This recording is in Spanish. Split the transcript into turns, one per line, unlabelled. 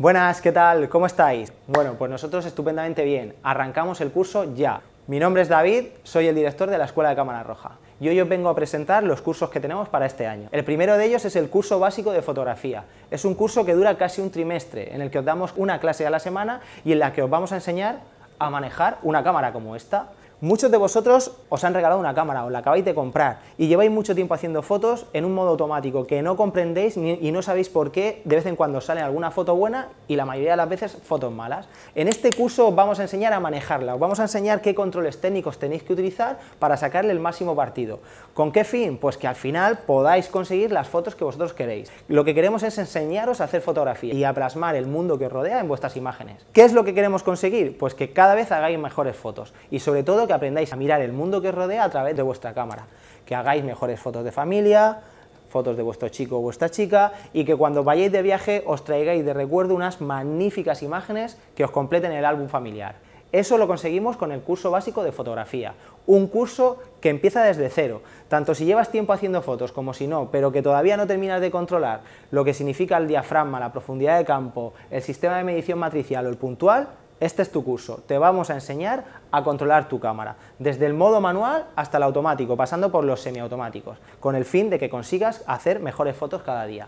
Buenas, ¿qué tal? ¿Cómo estáis? Bueno, pues nosotros estupendamente bien. Arrancamos el curso ya. Mi nombre es David, soy el director de la Escuela de Cámara Roja y hoy os vengo a presentar los cursos que tenemos para este año. El primero de ellos es el curso básico de fotografía. Es un curso que dura casi un trimestre, en el que os damos una clase a la semana y en la que os vamos a enseñar a manejar una cámara como esta. Muchos de vosotros os han regalado una cámara, os la acabáis de comprar y lleváis mucho tiempo haciendo fotos en un modo automático que no comprendéis y no sabéis por qué de vez en cuando sale alguna foto buena y la mayoría de las veces fotos malas. En este curso os vamos a enseñar a manejarla, os vamos a enseñar qué controles técnicos tenéis que utilizar para sacarle el máximo partido. ¿Con qué fin? Pues que al final podáis conseguir las fotos que vosotros queréis. Lo que queremos es enseñaros a hacer fotografía y a plasmar el mundo que os rodea en vuestras imágenes. ¿Qué es lo que queremos conseguir? Pues que cada vez hagáis mejores fotos y sobre todo que aprendáis a mirar el mundo que os rodea a través de vuestra cámara, que hagáis mejores fotos de familia, fotos de vuestro chico o vuestra chica y que cuando vayáis de viaje os traigáis de recuerdo unas magníficas imágenes que os completen el álbum familiar. Eso lo conseguimos con el curso básico de fotografía, un curso que empieza desde cero, tanto si llevas tiempo haciendo fotos como si no, pero que todavía no terminas de controlar lo que significa el diafragma, la profundidad de campo, el sistema de medición matricial o el puntual, este es tu curso. Te vamos a enseñar a controlar tu cámara, desde el modo manual hasta el automático, pasando por los semiautomáticos, con el fin de que consigas hacer mejores fotos cada día.